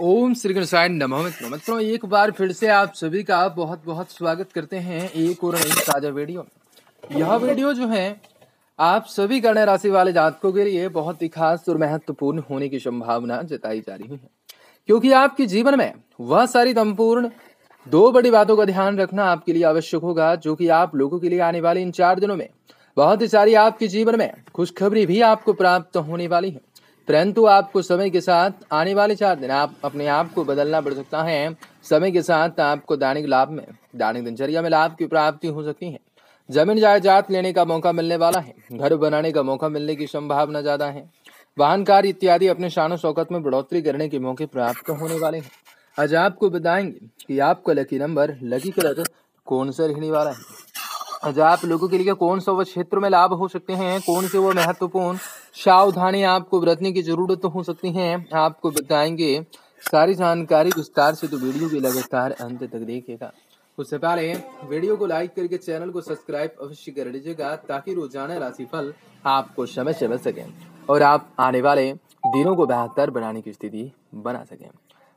ओम श्री कृष्णाय नमो मित्रों एक बार फिर से आप सभी का बहुत बहुत स्वागत करते हैं एक और नई ताजा वीडियो यह वीडियो जो है आप सभी कर्ण राशि वाले जातकों के लिए बहुत ही खास और महत्वपूर्ण होने की संभावना जताई जा रही है क्योंकि आपके जीवन में वह सारी संपूर्ण दो बड़ी बातों का ध्यान रखना आपके लिए आवश्यक होगा जो कि आप लोगों के लिए आने वाले इन चार दिनों में बहुत ही सारी आपके जीवन में खुशखबरी भी आपको प्राप्त होने वाली है परंतु आपको समय के साथ आने वाले चार दिन आप अपने आप को बदलना पड़ सकता है समय के साथ आपको दैनिक लाभ में दैनिक दिनचर्या में लाभ की प्राप्ति हो सकती है जमीन जायदाद लेने का मौका मिलने वाला है घर बनाने का मौका मिलने की संभावना ज्यादा है वाहन कार इत्यादि अपने शानो शौकत में बढ़ोतरी करने के मौके प्राप्त होने वाले हैं आज आपको बताएंगे कि आपका लकी नंबर लकी कलर कौन सा रहने वाला है आप लोगों के लिए कौन सा वह क्षेत्र में लाभ हो सकते हैं कौन से वो महत्वपूर्ण सावधानी आपको बरतने की जरूरत हो सकती है आपको बताएंगे सारी जानकारी विस्तार से तो वीडियो भी लगातार अंत तक देखेगा उससे पहले वीडियो को लाइक करके चैनल को सब्सक्राइब अवश्य कर लीजिएगा ताकि रोजाना राशि फल आपको समय से मिल सके और आप आने वाले दिनों को बेहतर बनाने की स्थिति बना सके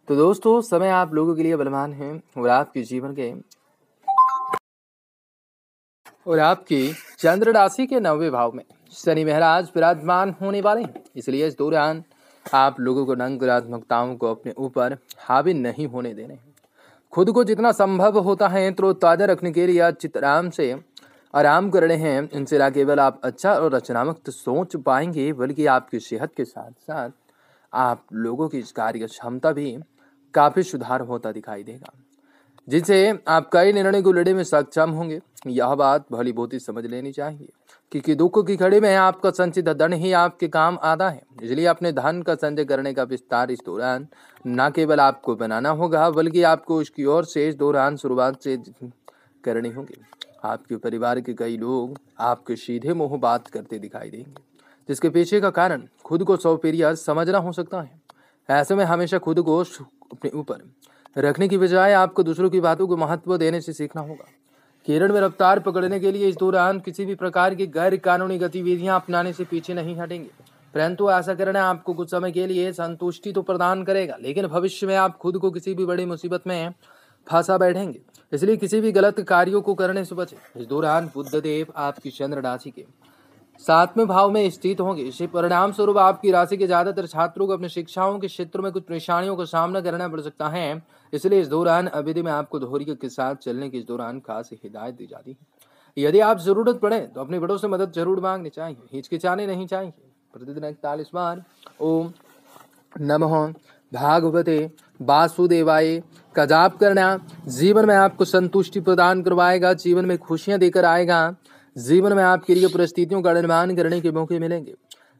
तो दोस्तों समय आप लोगों के लिए बलवान है और आपके जीवन के और आपकी चंद्र राशि के नवे भाव में शनि महाराज विराजमान होने वाले हैं इसलिए इस दौरान आप लोगों को नकारात्मकताओं को अपने ऊपर हावी नहीं होने देने खुद को जितना संभव होता है ताजा रखने के लिए चित्राम से आराम कर रहे हैं इनसे ना केवल आप अच्छा और रचनात्मक सोच पाएंगे बल्कि आपकी सेहत के साथ साथ आप लोगों की कार्य क्षमता भी काफ़ी सुधार होता दिखाई देगा जिनसे आप कई निर्णय को लड़े में सक्षम होंगे यह बात भली बहुत ही समझ लेनी चाहिए क्योंकि दुख की खड़ी में आपका संचित धन ही आपके काम आता है इसलिए अपने धन का संचय करने का विस्तार इस दौरान न केवल आपको बनाना होगा बल्कि आपको उसकी ओर से इस दौरान शुरुआत से करनी होगी आपके परिवार के कई लोग आपके सीधे मुंह बात करते दिखाई देंगे जिसके पीछे का कारण खुद को सौपेरिया समझना हो सकता है ऐसे में हमेशा खुद को अपने ऊपर रखने की बजाय आपको दूसरों की बातों को महत्व देने से सीखना होगा केरल में रफ्तार पकड़ने के लिए इस दौरान किसी भी प्रकार की गैर कानूनी गतिविधियां अपनाने से पीछे नहीं हटेंगे परंतु ऐसा करना आपको कुछ समय के लिए संतुष्टि तो प्रदान करेगा लेकिन भविष्य में आप खुद को किसी भी बड़ी मुसीबत में फंसा बैठेंगे इसलिए किसी भी गलत कार्यों को करने से बचें इस दौरान बुद्ध देव आपकी चंद्र राशि के सातवें भाव में स्थित होंगे इसी परिणाम स्वरूप आपकी राशि के ज्यादातर छात्रों को अपनी शिक्षाओं के क्षेत्र में कुछ परेशानियों का सामना करना पड़ सकता है इसलिए इस दौरान अवधि में आपको दोहरी के साथ चलने की इस दौरान खास हिदायत दी जाती है यदि आप ज़रूरत पड़े तो अपने बड़ों से मदद जरूर मांगनी चाहिए हिचकिचाने नहीं चाहिए प्रतिदिन इकतालीस बार ओम नमः भागवते वासुदेवाय का जाप करना जीवन में आपको संतुष्टि प्रदान करवाएगा जीवन में खुशियां देकर आएगा जीवन में आपके लिए परिस्थितियों का निर्माण करने के मौके मिलेंगे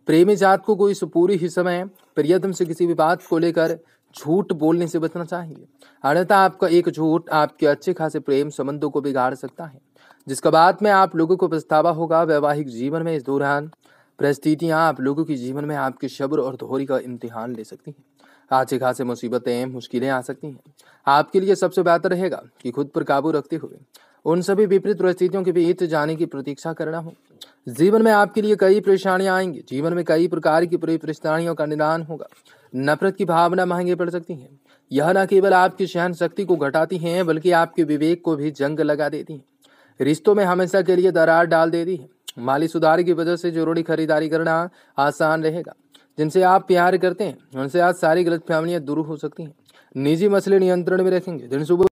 प्रेमी जात को कोई पूरी ही समय प्रियतम से किसी भी बात को लेकर झूठ बोलने से बचना चाहिए अन्यथा आपका एक झूठ आपके अच्छे खासे प्रेम संबंधों को बिगाड़ सकता है जिसके बाद में आप लोगों को पछतावा होगा वैवाहिक जीवन में इस दौरान परिस्थितियाँ आप लोगों के जीवन में आपके शब्र और धोरी का इम्तिहान ले सकती हैं अच्छे खासे मुसीबतें मुश्किलें आ सकती हैं आपके लिए सबसे बेहतर रहेगा कि खुद पर काबू रखते हुए उन सभी विपरीत परिस्थितियों के बीच जाने की प्रतीक्षा करना हो जीवन में आपके लिए कई परेशानियां आएंगी जीवन में कई प्रकार की परेशानियों का निदान होगा नफरत की भावना महंगी पड़ सकती है यह न केवल आपकी सहन शक्ति को घटाती है बल्कि आपके विवेक को भी जंग लगा देती है रिश्तों में हमेशा के लिए दरार डाल देती है माली सुधार की वजह से जरूरी खरीदारी करना आसान रहेगा जिनसे आप प्यार करते हैं उनसे आज सारी गलत फैमिलियां दूर हो सकती हैं निजी मसले नियंत्रण में रखेंगे दिन सुबह